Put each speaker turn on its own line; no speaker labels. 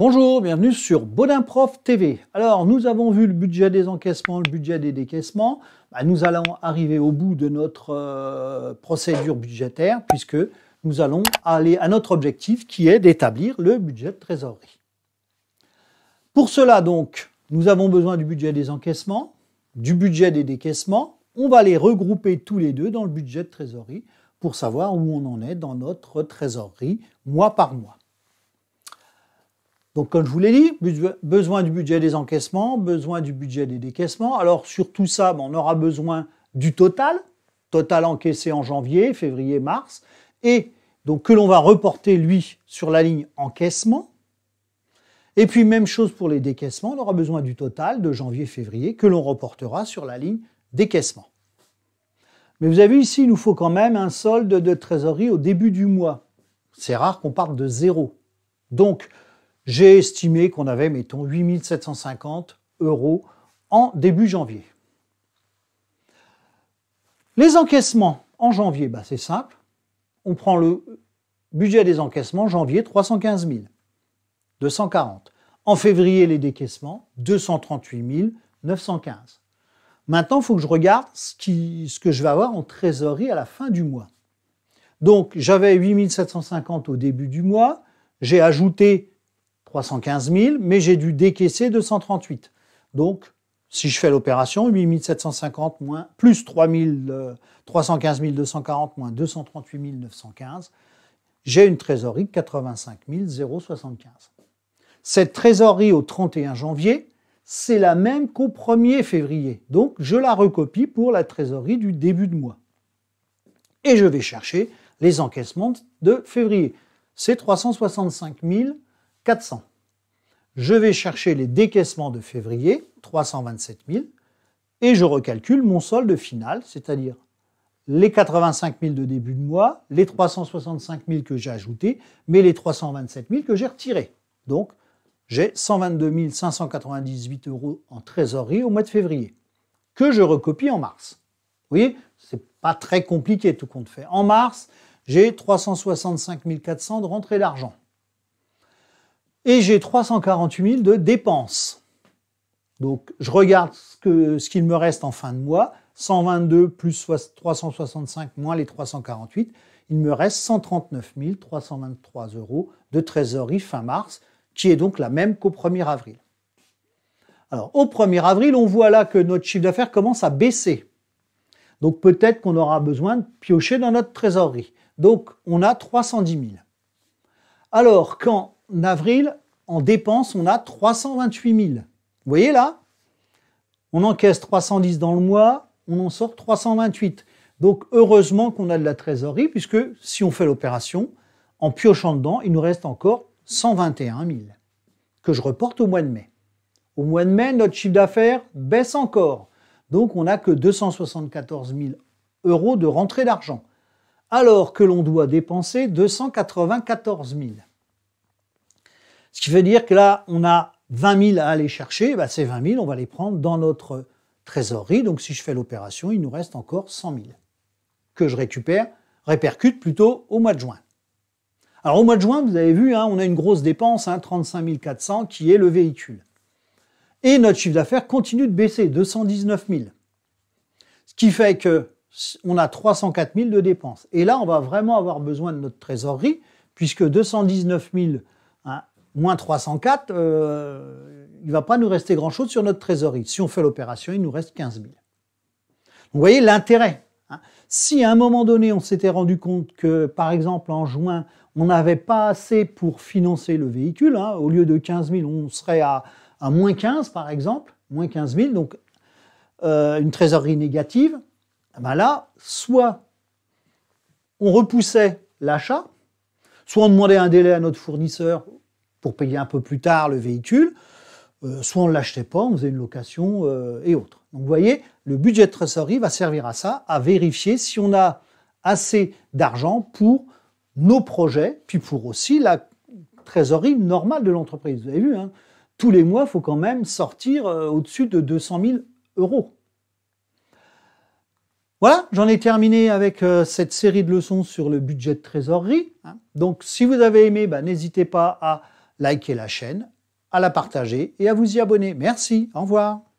Bonjour, bienvenue sur Baudin Prof TV. Alors, nous avons vu le budget des encaissements, le budget des décaissements. Bah, nous allons arriver au bout de notre euh, procédure budgétaire puisque nous allons aller à notre objectif qui est d'établir le budget de trésorerie. Pour cela, donc, nous avons besoin du budget des encaissements, du budget des décaissements. On va les regrouper tous les deux dans le budget de trésorerie pour savoir où on en est dans notre trésorerie mois par mois. Donc, comme je vous l'ai dit, besoin du budget des encaissements, besoin du budget des décaissements. Alors, sur tout ça, ben, on aura besoin du total, total encaissé en janvier, février, mars, et donc que l'on va reporter, lui, sur la ligne encaissement. Et puis, même chose pour les décaissements, on aura besoin du total de janvier, février, que l'on reportera sur la ligne décaissement. Mais vous avez vu ici, il nous faut quand même un solde de trésorerie au début du mois. C'est rare qu'on parte de zéro. Donc, j'ai estimé qu'on avait, mettons, 750 euros en début janvier. Les encaissements en janvier, bah, c'est simple. On prend le budget des encaissements, janvier, 315 240. En février, les décaissements, 238 915. Maintenant, il faut que je regarde ce que je vais avoir en trésorerie à la fin du mois. Donc, j'avais 8 750 au début du mois. J'ai ajouté 315 000, mais j'ai dû décaisser 238. Donc, si je fais l'opération, 8 750 moins, plus 315 240 euh, moins 238 915, j'ai une trésorerie de 85 075. Cette trésorerie au 31 janvier, c'est la même qu'au 1er février. Donc, je la recopie pour la trésorerie du début de mois. Et je vais chercher les encaissements de février. C'est 365 000 400. Je vais chercher les décaissements de février, 327 000, et je recalcule mon solde final, c'est-à-dire les 85 000 de début de mois, les 365 000 que j'ai ajoutés, mais les 327 000 que j'ai retirés. Donc, j'ai 122 598 euros en trésorerie au mois de février, que je recopie en mars. Vous voyez, ce n'est pas très compliqué tout compte fait. En mars, j'ai 365 400 de rentrée d'argent. Et j'ai 348 000 de dépenses. Donc je regarde ce qu'il me reste en fin de mois. 122 plus 365 moins les 348. Il me reste 139 323 euros de trésorerie fin mars, qui est donc la même qu'au 1er avril. Alors au 1er avril, on voit là que notre chiffre d'affaires commence à baisser. Donc peut-être qu'on aura besoin de piocher dans notre trésorerie. Donc on a 310 000. Alors quand en avril, en dépenses, on a 328 000. Vous voyez là On encaisse 310 dans le mois, on en sort 328. Donc heureusement qu'on a de la trésorerie, puisque si on fait l'opération, en piochant dedans, il nous reste encore 121 000 que je reporte au mois de mai. Au mois de mai, notre chiffre d'affaires baisse encore. Donc on n'a que 274 000 euros de rentrée d'argent, alors que l'on doit dépenser 294 000. Ce qui veut dire que là, on a 20 000 à aller chercher. Bah, ces 20 000, on va les prendre dans notre trésorerie. Donc si je fais l'opération, il nous reste encore 100 000 que je récupère, répercute plutôt au mois de juin. Alors au mois de juin, vous avez vu, hein, on a une grosse dépense, 35 hein, 400, qui est le véhicule. Et notre chiffre d'affaires continue de baisser, 219 000. Ce qui fait qu'on a 304 000 de dépenses. Et là, on va vraiment avoir besoin de notre trésorerie, puisque 219 000 moins 304, euh, il ne va pas nous rester grand-chose sur notre trésorerie. Si on fait l'opération, il nous reste 15 000. vous voyez l'intérêt. Hein. Si à un moment donné, on s'était rendu compte que, par exemple, en juin, on n'avait pas assez pour financer le véhicule, hein, au lieu de 15 000, on serait à, à moins 15, par exemple, moins 15 000, donc euh, une trésorerie négative, eh ben là, soit on repoussait l'achat, soit on demandait un délai à notre fournisseur pour payer un peu plus tard le véhicule, euh, soit on ne l'achetait pas, on faisait une location euh, et autres. Donc vous voyez, le budget de trésorerie va servir à ça, à vérifier si on a assez d'argent pour nos projets, puis pour aussi la trésorerie normale de l'entreprise. Vous avez vu, hein, tous les mois, il faut quand même sortir euh, au-dessus de 200 000 euros. Voilà, j'en ai terminé avec cette série de leçons sur le budget de trésorerie. Hein. Donc si vous avez aimé, bah, n'hésitez pas à liker la chaîne, à la partager et à vous y abonner. Merci, au revoir.